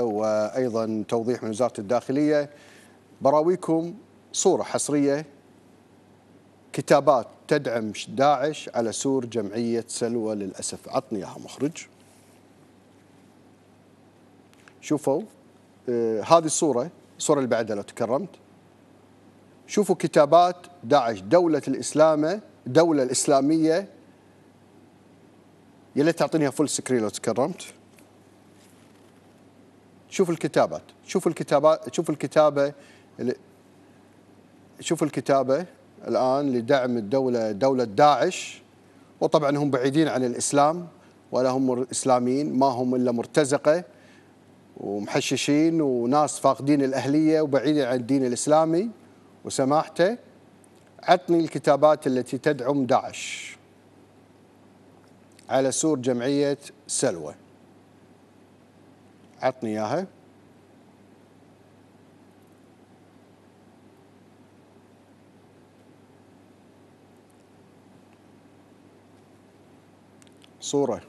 وايضا توضيح من وزاره الداخليه براويكم صوره حصريه كتابات تدعم داعش على سور جمعيه سلوى للاسف عطني اياها مخرج شوفوا آه هذه الصوره الصوره اللي بعدها لو تكرمت شوفوا كتابات داعش دوله الاسلام دوله الاسلاميه يا ليت تعطينيها فول سكرين لو تكرمت شوف الكتابات شوف الكتابات شوف الكتابه شوف الكتابه الان لدعم الدوله دوله داعش وطبعا هم بعيدين عن الاسلام ولا هم اسلاميين ما هم الا مرتزقه ومحششين وناس فاقدين الاهليه وبعيدين عن الدين الاسلامي وسماحته عطني الكتابات التي تدعم داعش على سور جمعيه سلوى عطني اياها صورة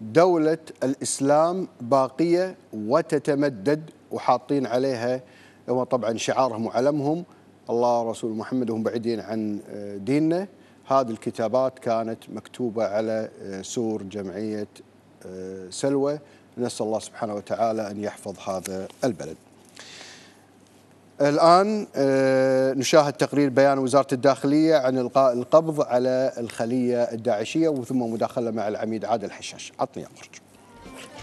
دولة الإسلام باقية وتتمدد وحاطين عليها هو طبعا شعارهم وعلمهم الله رسول محمد هم بعيدين عن آه، ديننا هذه الكتابات كانت مكتوبة على آه، سور جمعية آه، سلوى نسأل الله سبحانه وتعالى أن يحفظ هذا البلد الآن آه، نشاهد تقرير بيان وزارة الداخلية عن إلقاء القبض على الخلية الداعشية وثم مداخلة مع العميد عادل حشاش عطني أمرك